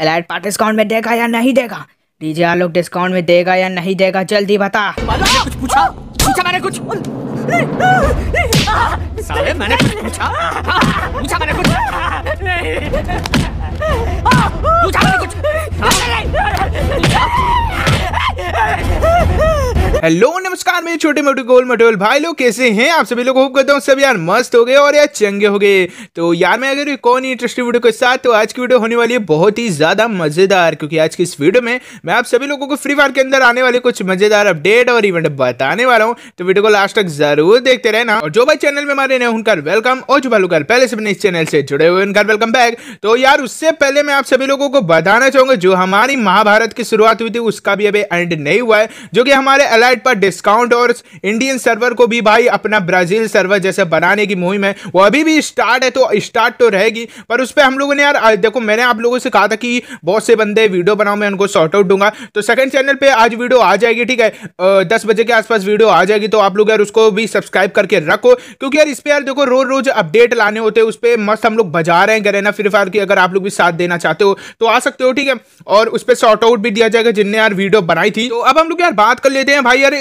elite part discount में देगा या नहीं देगा डीजे आलोक डिस्काउंट में देगा या नहीं देगा जल्दी बता कुछ पूछा पूछा मैंने कुछ साले मैंने कुछ पूछा पूछा मैंने कुछ पूछा मैंने कुछ हेलो नमस्कार नमस्कार मेरे छोटे मोटे गोल मटोल भाई लोग कैसे हैं आप सभी लोग होप करता हूँ सब यार मस्त हो गए और यार चंगे हो गए तो यार मैं अगर कौन इंटरेस्टिंग वीडियो के साथ तो आज की वीडियो होने वाली है बहुत ही ज़्यादा मज़ेदार क्योंकि आज की इस वीडियो में मैं आप सभी लोगों को फ्री फायर के अंदर आने वाले कुछ मज़ेदार अपडेट और इवेंट बताने वाला हूँ तो वीडियो को लास्ट तक जरूर देखते रहना और जो भाई चैनल में हमारे उनका वेलकम और जो भालूकर पहले से अपने इस चैनल से जुड़े हुए उनका वेलकम बैक तो यार उससे पहले मैं आप सभी लोगों को बताना चाहूंगा जो हमारी महाभारत की शुरुआत हुई थी उसका भी अभी एंड नहीं हुआ है जो कि हमारे अलाइट पर डिस्काउंट अकाउंट और इंडियन सर्वर को भी भाई अपना ब्राज़ील सर्वर जैसे बनाने की मुहिम है वो अभी भी स्टार्ट है तो स्टार्ट तो रहेगी पर उस पर हम लोगों ने यार देखो मैंने आप लोगों से कहा था कि बहुत से बंदे वीडियो बनाओ मैं उनको शॉर्ट आउट दूंगा तो सेकंड चैनल पर आज वीडियो आ जाएगी ठीक है दस बजे के आसपास वीडियो आ जाएगी तो आप लोग यार उसको भी सब्सक्राइब करके रखो क्योंकि यार इस पर यार देखो रोज रोज अपडेट लाने होते हैं उस पर मस्त हम लोग बजा रहे हैं गरेना फ्री फायर की अगर आप लोग भी साथ देना चाहते हो तो आ सकते हो ठीक है और उस पर शॉर्ट आउट भी दिया जाएगा जिनने यार वीडियो बनाई थी तो अब हम लोग यार बात कर लेते हैं भाई यार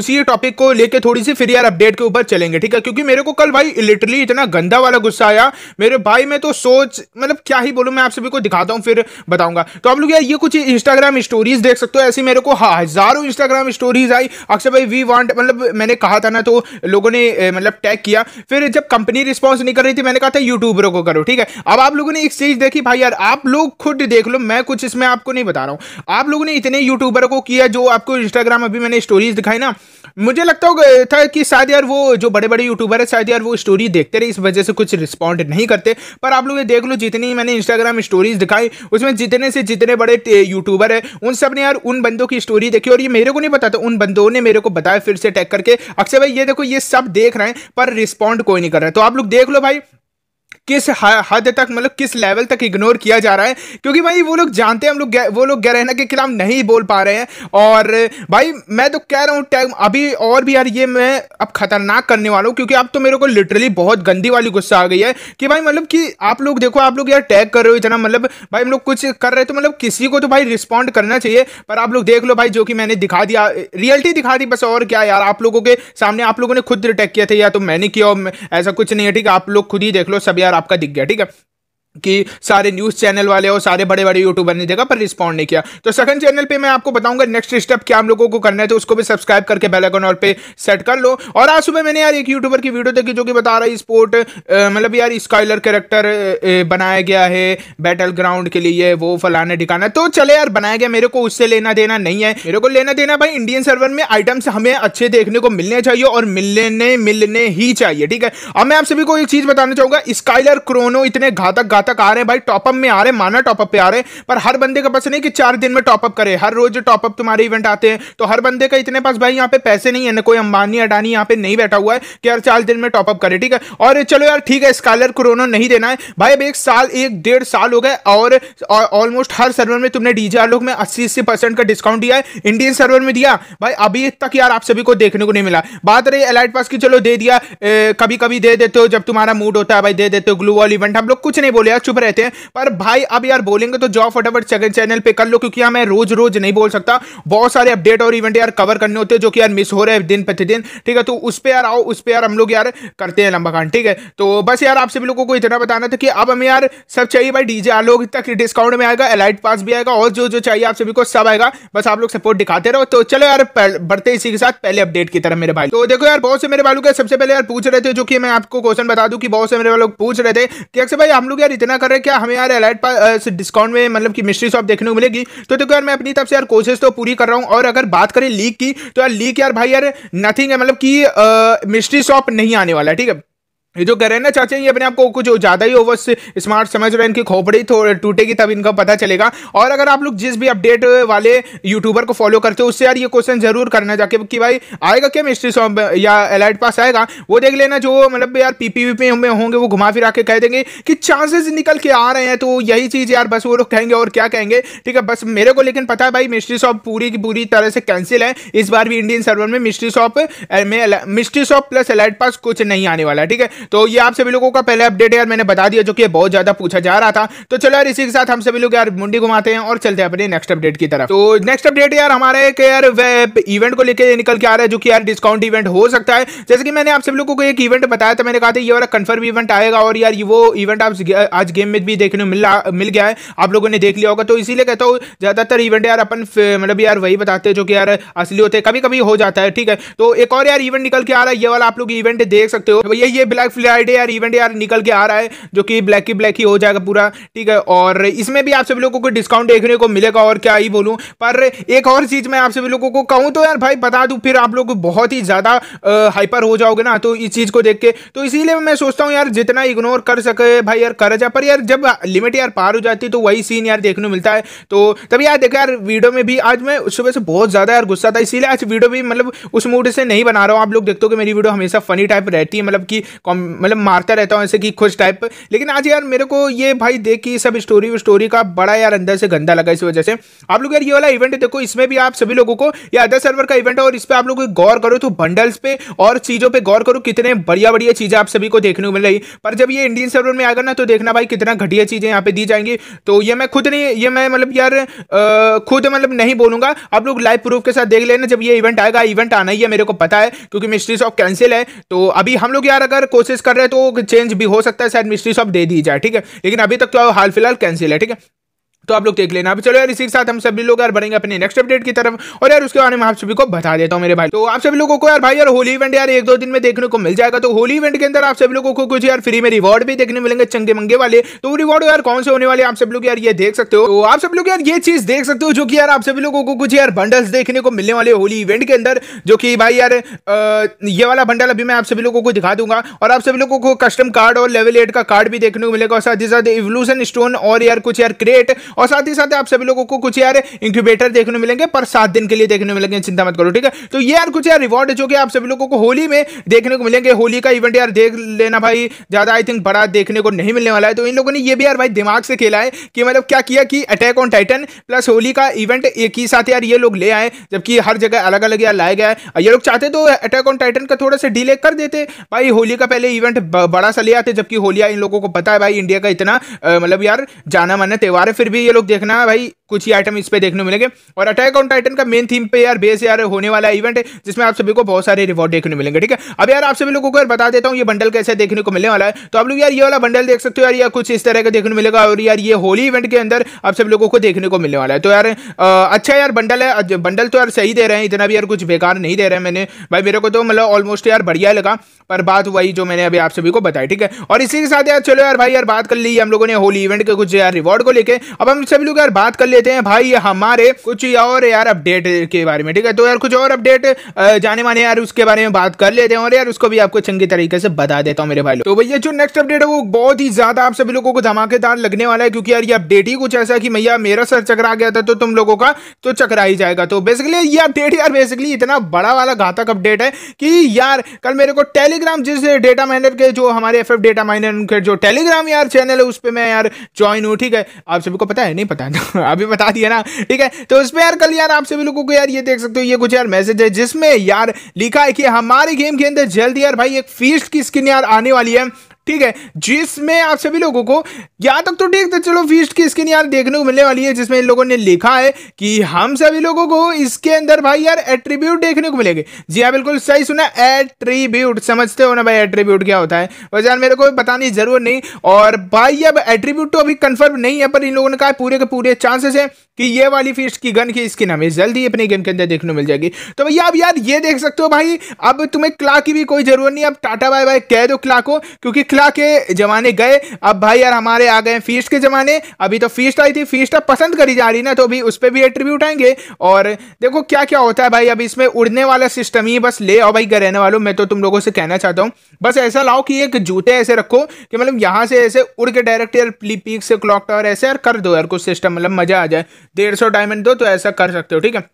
उसी इसी टॉपिक को लेके थोड़ी सी फिर यार अपडेट के ऊपर चलेंगे ठीक है क्योंकि मेरे को कल भाई लिटरली इतना गंदा वाला गुस्सा आया मेरे भाई में तो सोच मतलब क्या ही बोलूँ मैं आप सभी को दिखाता हूँ फिर बताऊंगा तो आप लोग यार ये कुछ इंस्टाग्राम स्टोरीज देख सकते हो ऐसी मेरे को हजारों इंस्टाग्राम स्टोरीज आई अक्सर भाई वी वॉन्ट मतलब मैंने कहा था ना तो लोगों ने मतलब टैग किया फिर जब कंपनी रिस्पॉन्स नहीं कर रही थी मैंने कहा था यूट्यूबरों को करो ठीक है अब आप लोगों ने एक चीज देखी भाई यार आप लोग खुद देख लो मैं कुछ इसमें आपको नहीं बता रहा हूँ आप लोगों ने इतने यूट्यूबर को किया जो आपको इंस्टाग्राम अभी मैंने स्टोरीज दिखाई ना मुझे लगता हो था कि शायद यार वो जो बड़े बड़े यूट्यूबर है शायद यार वो स्टोरी देखते रहे इस वजह से कुछ रिस्पॉन्ड नहीं करते पर आप लोग ये देख लो जितनी मैंने इंस्टाग्राम स्टोरीज दिखाई उसमें जितने से जितने बड़े यूट्यूबर है उन सब ने यार उन बंदों की स्टोरी देखी और ये मेरे को नहीं पता था उन बंदों ने मेरे को बताया फिर से टैग करके अक्षय भाई ये देखो ये सब देख रहे हैं पर रिस्पॉन्ड कोई नहीं कर रहा है तो आप लोग देख लो भाई किस हद तक मतलब किस लेवल तक इग्नोर किया जा रहा है क्योंकि भाई वो लोग जानते हैं हम लोग वो लोग गहरहना के खिलाफ नहीं बोल पा रहे हैं और भाई मैं तो कह रहा हूँ टैग अभी और भी यार ये मैं अब खतरनाक करने वाला हूँ क्योंकि अब तो मेरे को लिटरली बहुत गंदी वाली गुस्सा आ गई है कि भाई मतलब कि आप लोग देखो आप लोग यार टैग कर रहे हो इतना मतलब भाई हम लोग कुछ कर रहे तो मतलब किसी को तो भाई रिस्पॉन्ड करना चाहिए पर आप लोग देख लो भाई जो कि मैंने दिखा दिया रियलिटी दिखा दी बस और क्या यार आप लोगों के सामने आप लोगों ने खुद अटैक किया था या तो मैंने किया ऐसा कुछ नहीं है ठीक है आप लोग खुद ही देख लो सब यार आपका दिख गया ठीक है कि सारे न्यूज़ चैनल वाले और सारे बड़े बड़े यूट्यूबर ने जगह पर रिस्पॉन्ड नहीं किया तो सेकंड चैनल पे मैं आपको बताऊंगा नेक्स्ट स्टेप क्या हम लोगों को करना है तो उसको भी सब्सक्राइब करके बेल आइकन और पे सेट कर लो और आज सुबह मैंने यार एक यूट्यूबर की वीडियो देखी जो कि बता रहा है स्पोर्ट मतलब यार स्कॉयलर कैरेक्टर बनाया गया है बैटल ग्राउंड के लिए वो फलाने ठिकाना तो चले यार बनाया गया मेरे को उससे लेना देना नहीं है मेरे को लेना देना भाई इंडियन सर्वर में आइटम्स हमें अच्छे देखने को मिलने चाहिए और मिलने मिलने ही चाहिए ठीक है अब मैं आप सभी को एक चीज़ बताना चाहूँगा स्काइलर क्रोनो इतने घातक जगह तक आ रहे हैं भाई टॉपअप में आ रहे हैं माना टॉपअप पे आ रहे हैं पर हर बंदे का पास नहीं कि चार दिन में टॉपअप करे हर रोज टॉपअप तुम्हारे इवेंट आते हैं तो हर बंदे का इतने पास भाई यहाँ पे पैसे नहीं है ना कोई अंबानी अडानी यहाँ पे नहीं बैठा हुआ है कि यार चार दिन में टॉपअप करे ठीक है और चलो यार ठीक है स्कॉलर कोरोना नहीं देना है भाई अब एक साल एक डेढ़ साल हो गए और ऑलमोस्ट हर सर्वर में तुमने डीजे आलोक में अस्सी अस्सी परसेंट का डिस्काउंट दिया है इंडियन सर्वर में दिया भाई अभी तक यार आप सभी को देखने को नहीं मिला बात रही एलाइट पास की चलो दे दिया कभी कभी दे देते हो जब तुम्हारा मूड होता है भाई दे देते हो ग्लू वॉल इवेंट हम लोग कुछ नहीं बोले प्लेयर चुप रहते हैं पर भाई अब यार बोलेंगे तो जॉब फटाफट सेकंड चैनल पे कर लो क्योंकि यार मैं रोज रोज नहीं बोल सकता बहुत सारे अपडेट और इवेंट यार कवर करने होते हैं जो कि यार मिस हो रहे हैं दिन प्रतिदिन ठीक है तो उस पर यार आओ उस पर यार हम लोग यार करते हैं लंबा ठीक है तो बस यार आप सभी लोगों को इतना बताना था कि अब हमें यार सब चाहिए भाई डीजे लोग तक डिस्काउंट में आएगा एलाइट पास भी आएगा और जो जो चाहिए आप सभी को सब आएगा बस आप लोग सपोर्ट दिखाते रहो तो चलो यार बढ़ते इसी के साथ पहले अपडेट की तरफ मेरे भाई तो देखो यार बहुत से मेरे भाई सबसे पहले यार पूछ रहे थे जो कि मैं आपको क्वेश्चन बता दूं कि बहुत से मेरे लोग पूछ रहे थे कि अक्सर भाई हम लोग यार इतना कर रहे क्या हमें यार एलाइट पास डिस्काउंट में मतलब कि मिस्ट्री शॉप देखने को मिलेगी तो देखो यार मैं अपनी तरफ से यार कोशिश तो पूरी कर रहा हूँ और अगर बात करें लीक की तो यार लीक यार भाई यार नथिंग है मतलब कि मिस्ट्री शॉप नहीं आने वाला ठीक है ये जो कह रहे हैं ना चाचा ये अपने आप को कुछ ज़्यादा ही ओवर स्मार्ट समझ रहे हैं इनकी खोपड़ी टूटेगी तब इनका पता चलेगा और अगर आप लोग जिस भी अपडेट वाले यूट्यूबर को फॉलो करते हो उससे यार ये क्वेश्चन जरूर करना जाके कि भाई आएगा क्या मिस्ट्री सॉम या एलाइट पास आएगा वो देख लेना जो मतलब यार पी में होंगे वो घुमा फिरा के कह देंगे कि चांसेस निकल के आ रहे हैं तो यही चीज़ यार बस वो लोग कहेंगे और क्या कहेंगे ठीक है बस मेरे को लेकिन पता है भाई मिस्ट्री शॉप पूरी की पूरी तरह से कैंसिल है इस बार भी इंडियन सर्वर में मिस्ट्री शॉप में mystery shop plus elite pass कुछ नहीं आने वाला है ठीक है तो ये आप सभी लोगों का पहले अपडेट यार मैंने बता दिया जो कि बहुत ज्यादा पूछा जा रहा था तो चलो यार इसी के साथ हम सभी लोग यार मुंडी घुमाते हैं और चलते हैं अपने नेक्स्ट अपडेट की तरफ तो नेक्स्ट अपडेट यार हमारा एक यार इवेंट को लेकर निकल के आ रहा है जो कि यार डिस्काउंट इवेंट हो सकता है जैसे कि मैंने आप सभी लोगों को एक इवेंट बताया था मैंने कहा था ये वाला कंफर्म इवेंट आएगा और यार वो इवेंट आप आज गेम में भी देखने मिल मिल गया है आप लोगों ने देख लिया होगा तो इसीलिए कहता हूँ ज्यादातर इवेंट यार अपन मतलब यार वही बताते हैं जो कि यार असली होते हैं कभी कभी हो जाता है ठीक है तो एक और यार इवेंट निकल के आ रहा है ये वाला आप लोग इवेंट देख सकते हो भैया ये ब्लैक ब्लैक फ्राइडे यार इवेंट यार निकल के आ रहा है जो कि ब्लैक ही ब्लैक ही हो जाएगा पूरा ठीक है और इसमें भी आप सभी लोगों को डिस्काउंट देखने को मिलेगा और क्या ही बोलूँ पर एक और चीज़ मैं आप सभी लोगों को कहूँ तो यार भाई बता दूँ फिर आप लोग बहुत ही ज़्यादा हाइपर हो जाओगे ना तो इस चीज़ को देख के तो इसीलिए मैं सोचता हूँ यार जितना इग्नोर कर सके भाई यार कर जाए पर यार जब लिमिट यार पार हो जाती तो वही सीन यार देखने को मिलता है तो तभी यार देखो यार वीडियो में भी आज मैं सुबह से बहुत ज़्यादा यार गुस्सा था इसीलिए आज वीडियो भी मतलब उस मूड से नहीं बना रहा हूँ आप लोग देखते हो कि मेरी वीडियो हमेशा फनी टाइप रहती है मतलब कि कॉमेडी मतलब मारता रहता हूँ ऐसे कि खुश टाइप लेकिन आज यार मेरे को ये भाई देख के सब स्टोरी स्टोरी का बड़ा यार अंदर से गंदा लगा इस वजह से आप लोग यार ये वाला इवेंट देखो इसमें भी आप सभी लोगों को ये अदर सर्वर का इवेंट है और इस पर आप लोग गौर करो तो बंडल्स पे और चीज़ों पर गौर करो कितने बढ़िया बढ़िया चीज़ें आप सभी को देखने को मिल रही पर जब ये इंडियन सर्वर में आएगा ना तो देखना भाई कितना घटिया चीज़ें यहाँ पे दी जाएंगी तो ये मैं खुद नहीं ये मैं मतलब यार खुद मतलब नहीं बोलूँगा आप लोग लाइव प्रूफ के साथ देख लेना जब ये इवेंट आएगा इवेंट आना ही है मेरे को पता है क्योंकि मिस्ट्रीज ऑफ कैंसिल है तो अभी हम लोग यार अगर कोशिश कोशिश कर रहे हैं तो चेंज भी हो सकता है शायद मिस्ट्री शॉप दे दी जाए ठीक है लेकिन अभी तक तो हाल फिलहाल कैंसिल है ठीक है तो आप लोग देख लेना चलो यार इसी के साथ हम सभी लोग यार बढ़ेंगे अपने नेक्स्ट अपडेट की तरफ और यार उसके बारे में आप सभी को बता देता हूँ मेरे भाई तो आप सभी लोगों को यार भाई यार होली इवेंट यार एक दो दिन में देखने को मिल जाएगा तो होली इवेंट के अंदर आप सभी लोगों को कुछ यार फ्री में रिवॉर्ड भी देखने मिलेंगे चंगे मंगे वाले तो रिवॉर्ड यार कौन से होने वाले आप सब लोग यार ये देख सकते हो तो आप सब लोग यार ये चीज देख सकते हो जो कि यार आप सभी लोगों को कुछ यार बंडल्स देखने को मिलने वाले होली इवेंट के अंदर जो कि भाई यार ये वाला बंडल अभी मैं आप सभी लोगों को दिखा दूंगा और आप सभी लोगों को कस्टम कार्ड और लेवल एट का कार्ड भी देखने को मिलेगा और साथ ही साथ इवल्यूशन स्टोन और यार कुछ यार क्रेट और साथ ही साथ आप सभी लोगों को कुछ यार इंक्यूबेटर देखने मिलेंगे पर सात दिन के लिए देखने मिलेंगे चिंता मत करो ठीक है तो ये यार कुछ यार रिवॉर्ड जो कि आप सभी लोगों को होली में देखने को मिलेंगे होली का इवेंट यार देख लेना भाई ज़्यादा आई थिंक बड़ा देखने को नहीं मिलने वाला है तो इन लोगों ने ये भी यार भाई दिमाग से खेला है कि मतलब क्या किया कि attack on Titan plus Holi का इवेंट एक ही साथ यार ये लोग ले आए जबकि हर जगह अलग अलग यार लाया गया है ये लोग चाहते तो अटैक ऑन टाइटन का थोड़ा सा डिले कर देते भाई होली का पहले इवेंट बड़ा सा ले आते जबकि होलिया इन लोगों को पता है भाई इंडिया का इतना मतलब यार जाना माना त्यौहार है फिर भी भी ये लोग देखना है भाई कुछ ही आइटम इस पर देखने मिलेंगे और अटैक ऑन टाइटन का मेन थीम पे यार बेस यार होने वाला इवेंट है जिसमें आप सभी को बहुत सारे रिवॉर्ड देखने मिलेंगे ठीक है अब यार आप सभी लोगों को यार बता देता हूँ ये बंडल कैसे देखने को मिलने वाला है तो आप लोग यार ये वाला बंडल देख सकते हो यार या कुछ इस तरह का देखने मिलेगा और यार ये होली इवेंट के अंदर आप सब लोगों को देखने को मिलने वाला है तो यार अच्छा यार बंडल है बंडल तो यार सही दे रहे हैं इतना भी यार कुछ बेकार नहीं दे रहे हैं मैंने भाई मेरे को तो मतलब ऑलमोस्ट यार बढ़िया लगा पर बात वही जो मैंने अभी आप सभी को बताया ठीक है और इसी के साथ यार चलो यार भाई यार बात कर ली हम लोगों ने होली इवेंट के कुछ यार रिवॉर्ड को लेकर अब हम सभी लोग यार बात कर ले लेते हैं भाई हमारे कुछ और यार अपडेट के बारे में ठीक है तो यार कुछ और अपडेट जाने माने यार उसके बारे में बात कर लेते हैं और यार उसको भी आपको चंगे तरीके से बता देता हूँ मेरे भाई तो भैया जो नेक्स्ट अपडेट है वो बहुत ही ज्यादा आप सभी लोगों को धमाकेदार लगने वाला है क्योंकि यार ये अपडेट ही कुछ ऐसा की भैया मेरा सर चकरा गया था तो तुम लोगों का तो चकरा ही जाएगा तो बेसिकली ये अपडेट यार बेसिकली इतना बड़ा वाला घातक अपडेट है कि यार कल मेरे को टेलीग्राम जिस डेटा माइनर के जो हमारे एफ डेटा माइनर उनके जो टेलीग्राम यार चैनल है उस पर मैं यार ज्वाइन हूँ ठीक है आप सभी को पता है नहीं पता है तो अभी बता दिया ना ठीक है तो उसमें यार कल यार आप सभी लोगों को यार ये देख सकते हो ये कुछ यार मैसेज है जिसमें यार लिखा है कि हमारे गेम के अंदर जल्दी यार भाई एक फीस की स्किन यार आने वाली है ठीक है जिसमें आप सभी लोगों को यहाँ तक तो ठीक था चलो फीस्ट की स्किन यार देखने को मिलने वाली है जिसमें इन लोगों ने लिखा है कि हम सभी लोगों को इसके अंदर भाई यार एट्रीब्यूट देखने को मिलेंगे जी हाँ बिल्कुल सही सुना एट्रीब्यूट समझते हो ना भाई एट्रीब्यूट क्या होता है बस यार मेरे को बताने जरूर नहीं और भाई अब एट्रीब्यूट तो अभी कन्फर्म नहीं है पर इन लोगों ने कहा पूरे के पूरे चांसेस है कि ये वाली फिश की गन की स्किन हमें जल्दी अपने गेम के अंदर देखने मिल जाएगी तो भैया अब यार ये देख सकते हो भाई अब तुम्हें क्ला की भी कोई जरूरत नहीं अब टाटा बाय बाय कह दो क्ला को क्योंकि क्ला के जमाने गए अब भाई यार हमारे आ गए फीस के जमाने अभी तो फीस तो आई थी फीस तो पसंद करी जा रही ना तो अभी उस पर भी एट्रीब्यूट आएंगे और देखो क्या क्या होता है भाई अभी इसमें उड़ने वाला सिस्टम ही बस ले आओ भाई घर रहने वालों मैं तो तुम लोगों से कहना चाहता हूँ बस ऐसा लाओ कि एक जूते ऐसे रखो कि मतलब यहाँ से ऐसे उड़ के डायरेक्ट यार पीक से क्लॉक टावर ऐसे यार कर दो यार कुछ सिस्टम मतलब मजा आ जाए डेढ़ सौ डायमंड दो तो ऐसा कर सकते हो ठीक है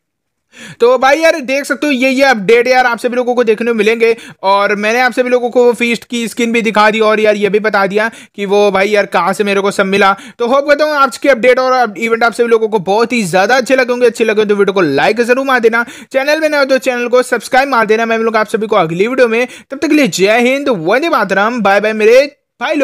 तो भाई यार देख सकते हो ये ये अपडेट यार आप सभी लोगों को देखने को मिलेंगे और मैंने आप सभी लोगों को वो फीस्ट की स्किन भी दिखा दी और यार ये भी बता दिया कि वो भाई यार कहाँ से मेरे को सब मिला तो होप करता हूँ आज के अपडेट और इवेंट आप सभी लोगों को बहुत ही ज़्यादा अच्छे लगेंगे अच्छे लगे तो वीडियो को लाइक जरूर मार देना चैनल में ना हो तो चैनल को सब्सक्राइब मार देना मैं लोग आप सभी को अगली वीडियो में तब तक के लिए जय हिंद वंदे मातरम बाय बाय मेरे भाई